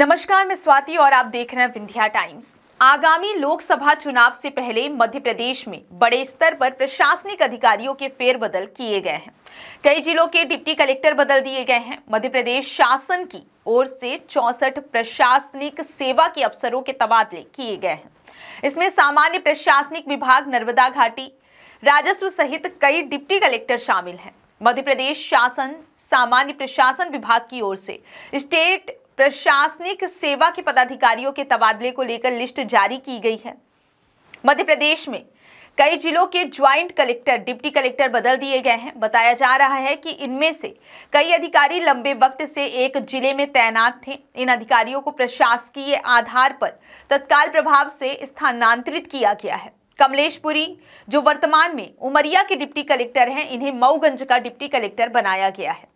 नमस्कार मैं स्वाति और आप देख रहे हैं विंध्या टाइम्स आगामी लोकसभा चुनाव से पहले मध्य प्रदेश में बड़े स्तर पर प्रशासनिक अधिकारियों के फेरबदल किए गए हैं कई जिलों के डिप्टी कलेक्टर बदल दिए गए हैं मध्य प्रदेश शासन की ओर से चौसठ प्रशासनिक सेवा के अफसरों के तबादले किए गए हैं इसमें सामान्य प्रशासनिक विभाग नर्मदा घाटी राजस्व सहित कई डिप्टी कलेक्टर शामिल हैं मध्य प्रदेश शासन सामान्य प्रशासन विभाग की ओर से स्टेट प्रशासनिक सेवा के पदाधिकारियों के तबादले को लेकर लिस्ट जारी की गई है मध्य प्रदेश में कई जिलों के ज्वाइंट कलेक्टर डिप्टी कलेक्टर बदल दिए गए हैं बताया जा रहा है कि इनमें से कई अधिकारी लंबे वक्त से एक जिले में तैनात थे इन अधिकारियों को प्रशासकीय आधार पर तत्काल प्रभाव से स्थानांतरित किया गया है कमलेशपुरी जो वर्तमान में उमरिया के डिप्टी कलेक्टर हैं इन्हें मऊगंज का डिप्टी कलेक्टर बनाया गया है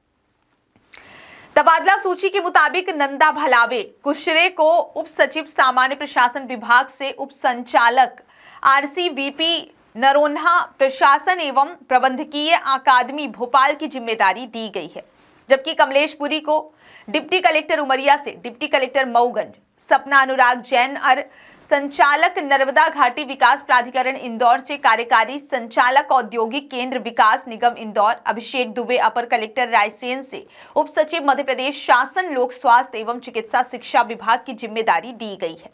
तबादला सूची के मुताबिक नंदा भलावे कुशरे को उप सचिव सामान्य प्रशासन विभाग से उप संचालक आरसीवीपी नरोन्हा प्रशासन एवं प्रबंधकीय अकादमी भोपाल की जिम्मेदारी दी गई है जबकि कमलेश पुरी को डिप्टी कलेक्टर उमरिया से डिप्टी कलेक्टर मऊगंज सपना अनुराग जैन और संचालक नर्मदा घाटी विकास प्राधिकरण इंदौर से कार्यकारी संचालक औद्योगिक केंद्र विकास निगम इंदौर अभिषेक दुबे अपर कलेक्टर रायसेन से उप सचिव मध्य प्रदेश शासन लोक स्वास्थ्य एवं चिकित्सा शिक्षा विभाग की जिम्मेदारी दी गई है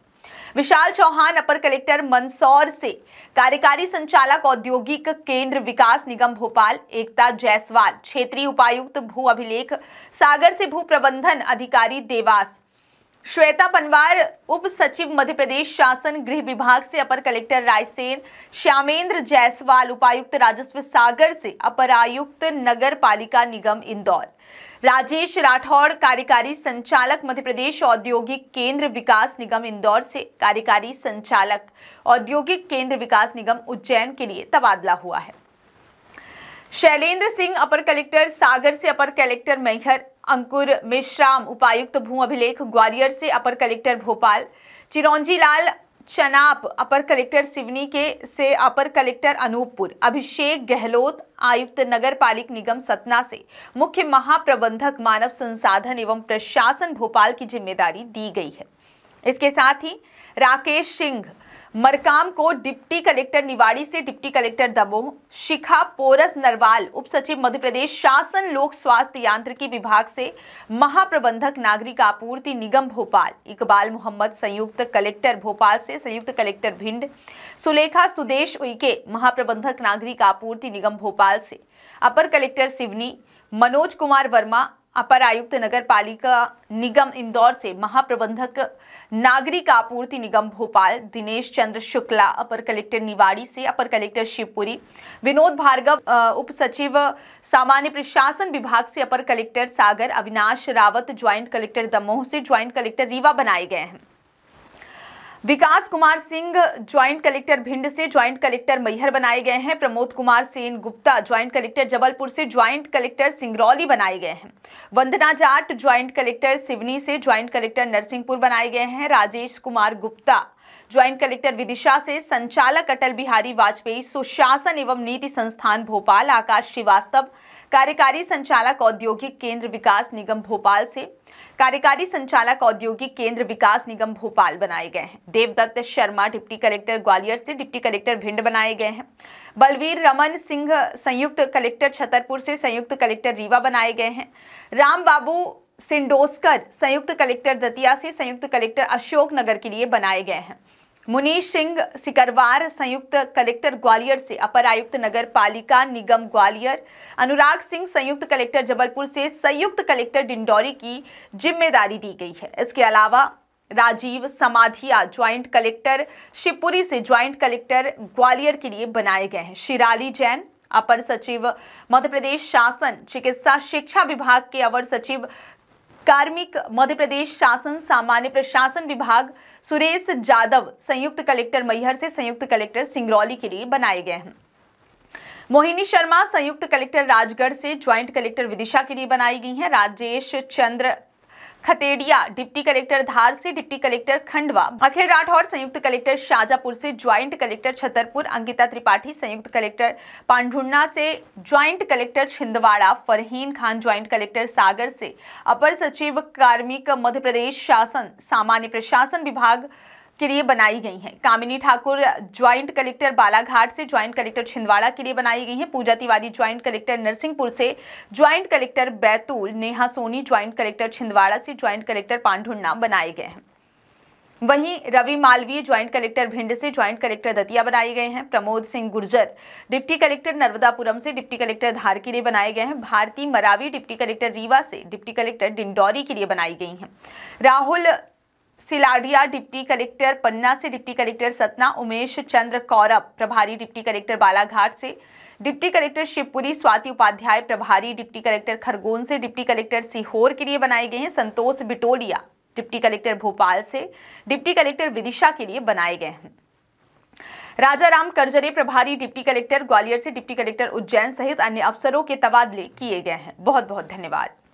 विशाल चौहान अपर कलेक्टर मंदसौर से कार्यकारी संचालक औद्योगिक केंद्र विकास निगम भोपाल एकता जायसवाल क्षेत्रीय उपायुक्त भू अभिलेख सागर से भू प्रबंधन अधिकारी देवास श्वेता पनवार उप सचिव मध्य प्रदेश शासन गृह विभाग से अपर कलेक्टर रायसेन श्यामेंद्र जायसवाल उपायुक्त राजस्व सागर से अपर आयुक्त नगर पालिका निगम इंदौर राजेश राठौड़ कार्यकारी संचालक मध्य प्रदेश औद्योगिक केंद्र विकास निगम इंदौर से कार्यकारी संचालक औद्योगिक केंद्र विकास निगम उज्जैन के लिए तबादला हुआ है शैलेंद्र सिंह अपर कलेक्टर सागर से अपर कलेक्टर मैहर अंकुर मिश्राम उपायुक्त भू अभिलेख ग्वालियर से अपर कलेक्टर भोपाल चिरौंजी लाल चनाप अपर कलेक्टर सिवनी के से अपर कलेक्टर अनूपपुर अभिषेक गहलोत आयुक्त नगर पालिक निगम सतना से मुख्य महाप्रबंधक मानव संसाधन एवं प्रशासन भोपाल की जिम्मेदारी दी गई है इसके साथ ही राकेश सिंह मरकाम को डिप्टी कलेक्टर निवाड़ी से डिप्टी कलेक्टर दमोह शिखा पोरस नरवाल उप सचिव मध्य प्रदेश शासन लोक स्वास्थ्य यांत्रिकी विभाग से महाप्रबंधक नागरिक आपूर्ति निगम भोपाल इकबाल मोहम्मद संयुक्त कलेक्टर भोपाल से संयुक्त कलेक्टर भिंड सुलेखा सुदेश उइके महाप्रबंधक नागरिक आपूर्ति निगम भोपाल से अपर कलेक्टर सिवनी मनोज कुमार वर्मा अपर आयुक्त नगर पालिका निगम इंदौर से महाप्रबंधक नागरिक आपूर्ति निगम भोपाल दिनेश चंद्र शुक्ला अपर कलेक्टर निवाड़ी से अपर कलेक्टर शिवपुरी विनोद भार्गव उप सचिव सामान्य प्रशासन विभाग से अपर collector Sagar Avinash Rawat joint collector Damoh से ज्वाइंट कलेक्टर रीवा बनाए गए हैं विकास कुमार सिंह ज्वाइंट कलेक्टर भिंड से ज्वाइंट कलेक्टर मैहर बनाए गए हैं प्रमोद कुमार सेन गुप्ता ज्वाइंट कलेक्टर जबलपुर से ज्वाइंट कलेक्टर सिंगरौली बनाए गए हैं वंदना जाट ज्वाइंट कलेक्टर सिवनी से ज्वाइंट कलेक्टर नरसिंहपुर बनाए गए हैं राजेश कुमार गुप्ता ज्वाइंट कलेक्टर विदिशा से संचालक अटल बिहारी वाजपेयी सुशासन एवं नीति संस्थान भोपाल आकाश श्रीवास्तव कार्यकारी संचालक औद्योगिक केंद्र विकास निगम भोपाल से कार्यकारी संचालक औद्योगिक केंद्र विकास निगम भोपाल बनाए गए हैं देवदत्त शर्मा डिप्टी कलेक्टर ग्वालियर से डिप्टी कलेक्टर भिंड बनाए गए हैं बलवीर रमन सिंह संयुक्त कलेक्टर छतरपुर से संयुक्त कलेक्टर रीवा बनाए गए हैं राम बाबू सिंडोस्कर संयुक्त कलेक्टर दतिया से संयुक्त कलेक्टर अशोक नगर के लिए बनाए गए हैं मुनीश सिंह सिकरवार संयुक्त कलेक्टर ग्वालियर से अपर आयुक्त नगर पालिका निगम ग्वालियर अनुराग सिंह संयुक्त कलेक्टर जबलपुर से संयुक्त कलेक्टर डिंडौरी की जिम्मेदारी दी गई है इसके अलावा राजीव समाधिया ज्वाइंट कलेक्टर शिवपुरी से ज्वाइंट कलेक्टर ग्वालियर के लिए बनाए गए हैं शिराली जैन अपर सचिव मध्य प्रदेश शासन चिकित्सा शिक्षा विभाग के अवर सचिव कार्मिक मध्य प्रदेश शासन सामान्य प्रशासन विभाग सुरेश जादव संयुक्त कलेक्टर मैहर से संयुक्त कलेक्टर सिंगरौली के लिए बनाए गए हैं मोहिनी शर्मा संयुक्त कलेक्टर राजगढ़ से ज्वाइंट कलेक्टर विदिशा के लिए बनाई गई हैं राजेश चंद्र खतेड़िया डिप्टी कलेक्टर धार से डिप्टी कलेक्टर खंडवा अखिल राठौर संयुक्त कलेक्टर शाजापुर से ज्वाइंट कलेक्टर छतरपुर अंकिता त्रिपाठी संयुक्त कलेक्टर पांडुना से joint collector Chhindwara Farheen Khan joint collector Sagar से अपर सचिव कार्मिक मध्य प्रदेश शासन सामान्य प्रशासन विभाग के लिए बनाई गई हैं कामिनी ठाकुर ज्वाइंट कलेक्टर बालाघाट से ज्वाइंट कलेक्टर छिंदवाड़ा के लिए बनाई गई हैं पूजा तिवारी ज्वाइंट कलेक्टर नरसिंहपुर से joint collector Betul Neha Soni joint collector Chhindwara से ज्वाइंट कलेक्टर पांडुन्ना बनाए गए हैं वहीं रवि मालवीय ज्वाइंट कलेक्टर भिंड से ज्वाइंट कलेक्टर दतिया बनाए गए हैं प्रमोद सिंह गुर्जर डिप्टी कलेक्टर नर्मदापुरम से डिप्टी कलेक्टर धार के लिए बनाए गए हैं भारती मरावी डिप्टी कलेक्टर रीवा से डिप्टी कलेक्टर डिंडौरी के लिए बनाई गई हैं राहुल सिलाडिया डिप्टी कलेक्टर पन्ना से डिप्टी कलेक्टर सतना उमेश चंद्र कौरव प्रभारी डिप्टी कलेक्टर बालाघाट से डिप्टी कलेक्टर शिवपुरी स्वाति उपाध्याय प्रभारी डिप्टी कलेक्टर खरगोन से डिप्टी कलेक्टर सीहोर के लिए बनाए गए हैं संतोष बिटोलिया डिप्टी कलेक्टर भोपाल से डिप्टी कलेक्टर विदिशा के लिए बनाए गए हैं राजा राम करजरे प्रभारी डिप्टी कलेक्टर ग्वालियर से डिप्टी कलेक्टर उज्जैन सहित अन्य अफसरों के तबादले किए गए हैं बहुत बहुत धन्यवाद